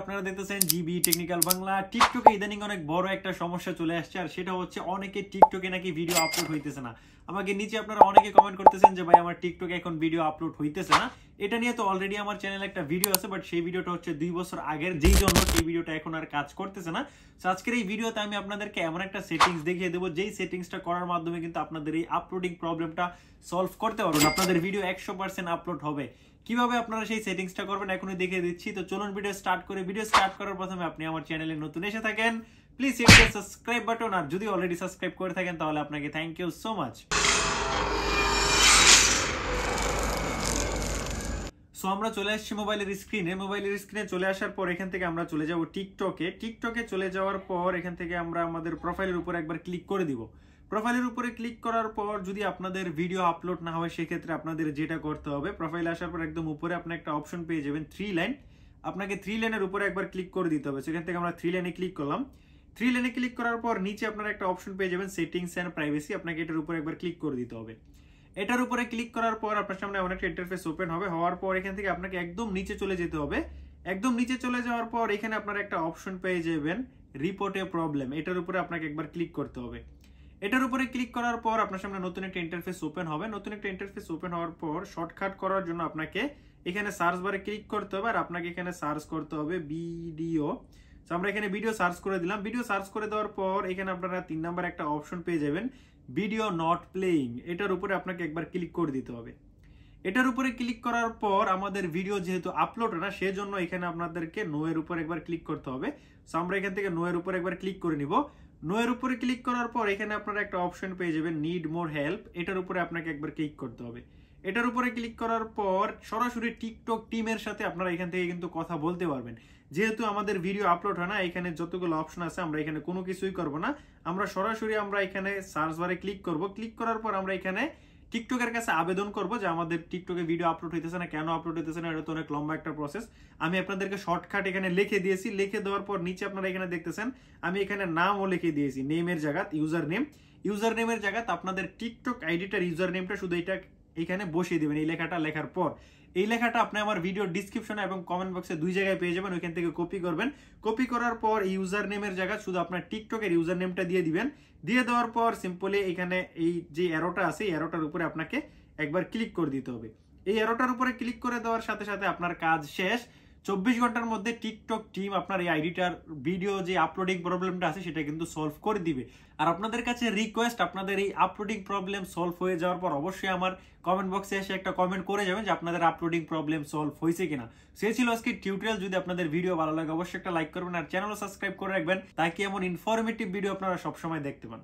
আপনারা দেখতেছেন GB technical Bangla টিকটকে ইদানিং অনেক বড় একটা সমস্যা চলে আসছে আর সেটা হচ্ছে অনেকে টিকটকে নাকি ভিডিও আপলোড হইতেছে না আমাকে নিচে আপনারা অনেকে কমেন্ট করতেছেন যে ভাই আমার টিকটকে এখন ভিডিও আপলোড হইতেছে না এটা নিয়ে তো অলরেডি আমার চ্যানেলে একটা ভিডিও আছে বাট সেই ভিডিওটা হচ্ছে দুই বছর আগের যেই জন্য সেই ভিডিওটা এখন আর কাজ করতেছে না তো আজকের এই ভিডিওতে আমি আপনাদেরকে এমন একটা সেটিংস দেখিয়ে দেবো যেই সেটিংসটা করার মাধ্যমে কিন্তু আপনাদের এই আপলোডিং প্রবলেমটা সলভ করতে পারবেন আপনাদের ভিডিও একশো পার্সেন্ট আপলোড হবে কিভাবে আপনারা সেই সেটিংসটা করবেন এখনই দেখিয়ে দিচ্ছি তো চলুন ভিডিও স্টার্ট করে ভিডিও স্টার্ট করার প্রথমে আপনি আমার চ্যানেলে নতুন এসে থাকেন please hit the subscribe button আর যদি অলরেডি সাবস্ক্রাইব করে থাকেন তাহলে আপনাকে thank you so much so আমরা চলে আসছি মোবাইলের স্ক্রিনে মোবাইলের স্ক্রিনে চলে আসার পর এখান থেকে আমরা চলে যাব টিকটকে টিকটকে চলে যাওয়ার পর এখান থেকে আমরা আমাদের প্রোফাইলের উপর একবার ক্লিক করে দিব প্রোফাইলের উপরে ক্লিক করার পর যদি আপনাদের ভিডিও আপলোড না হয় সেক্ষেত্রে আপনাদের যেটা করতে হবে প্রোফাইল আসার পর একদম উপরে আপনি একটা অপশন পেয়ে যাবেন থ্রি লাইন আপনাকে থ্রি লাইনের উপরে একবার ক্লিক করে দিতে হবে সেখান থেকে আমরা থ্রি লাইনে ক্লিক করলাম থ্রি লাইনে ক্লিক করার পর নিচে আপনারা একটা অপশন পেয়ে যাবেন সেটিংস অ্যান্ড প্রাইভেসি আপনাকে এটার উপরে একবার ক্লিক করে দিতে হবে এটার উপরে ক্লিক করার পর আপনার সামনে অনেকটা একটা ইন্টারফেস ওপেন হবে হওয়ার পর এখান থেকে আপনাকে একদম নিচে চলে যেতে হবে একদম নিচে চলে যাওয়ার পর এখানে আপনারা একটা অপশন পেয়ে যাবেন রিপোর্টে প্রবলেম এটার উপরে আপনাকে একবার ক্লিক করতে হবে এটার উপরে ক্লিক করার পর আপনার সামনে নতুন একটা ইন্টারফেস ওপেন হবে নতুন একটা ইন্টারফেস ওপেন হওয়ার পর শর্টকাট করার জন্য আপনাকে এখানে সার্চ বারে ক্লিক করতে হবে আর আপনাকে এখানে সার্চ করতে হবে ভিডিও তো আমরা এখানে ভিডিও সার্চ করে দিলাম ভিডিও সার্চ করে দেওয়ার পর এখানে আপনারা তিন নাম্বার একটা অপশন পেয়ে যাবেন ভিডিও নট প্লেইং এটার উপরে আপনাকে একবার ক্লিক করে দিতে হবে এটার উপরে ক্লিক করার পর আমাদের ভিডিও যেহেতু আপলোড না সেজন্য এখানে আপনাদেরকে নো এর উপর একবার ক্লিক করতে হবে সো আমরা এখান থেকে নো এর উপর একবার ক্লিক করে নিব নো এর উপরে ক্লিক করার পর এখানে আপনারা একটা অপশন পেয়ে যাবেন নিড মোর হেল্প এটার উপরে আপনাকে একবার ক্লিক করতে হবে এটার উপরে ক্লিক করার পর সরাসরি টিকটক টিমের সাথে আপনারা এখান থেকে কিন্তু কথা বলতে পারবেন যেহেতু আমাদের ভিডিও আপলোড হয় না এখানে যতগুলো অপশন আছে আমরা এখানে কোনো কিছুই করব না আমরা সরাসরি আমরা এখানে সার্চ বারে ক্লিক করব ক্লিক করার পর আমরা এখানে টিকটকের কাছে আবেদন করব যে আমাদের টিকটকে ভিডিও আপলোড হইতেছে না কেন আপলোড হইতেছে না এটা তো অনেক লম্বা একটা প্রসেস আমি আপনাদেরকে শর্টকাট এখানে লিখে দিয়েছি লিখে দেওয়ার পর নিচে আপনারা এখানে দেখতেছেন আমি এখানে নামও লিখে দিয়েছি নেমের জায়গা ইউজার নেম ইউজার নেমের জায়গা আপনাদের টিকটক আইডিটার ইউজার নেমটা শুধু এটা এখানে বসিয়ে দেবেন এই লেখাটা লেখার পর এই লেখাটা আপনি আমার ভিডিও ডিসক্রিপশনে এবং কমেন্ট বক্সে দুই জায়গায় পেয়ে যাবেন ওইখান থেকে কপি করবেন কপি করার পর ইউজার নেমের জায়গায় শুধু আপনার টিকটকের ইউজার নেমটা দিয়ে দিবেন দিয়ে দেওয়ার পর সিম্পলি এখানে এই যে অ্যারোটা আছে এই অ্যারোটার উপরে আপনাকে একবার ক্লিক করে দিতে হবে এই অ্যারোটার উপরে ক্লিক করে দেওয়ার সাথে সাথে আপনার কাজ শেষ চব্বিশ ঘন্টার মধ্যে টিকটক টিম আপনার এই আইডিটার ভিডিও যে আপলোডিং প্রবলেমটা আছে সেটা কিন্তু সলভ করে দিবে আর আপনাদের কাছে রিকোয়েস্ট আপনাদের এই আপলোডিং প্রবলেম সলভ হয়ে যাওয়ার পর অবশ্যই আমার কমেন্ট বক্সে এসে একটা কমেন্ট করে যাবেন যে আপনাদের আপলোডিং প্রবলেম সলভ হয়েছে কিনা সে ছিল আজকে টিউটোরিয়াল যদি আপনাদের ভিডিও ভালো লাগে অবশ্যই একটা লাইক করবেন আর চ্যানেলও সাবস্ক্রাইব করে রাখবেন তাকে এমন ইনফরমেটিভ ভিডিও আপনারা সবসময় দেখতে পান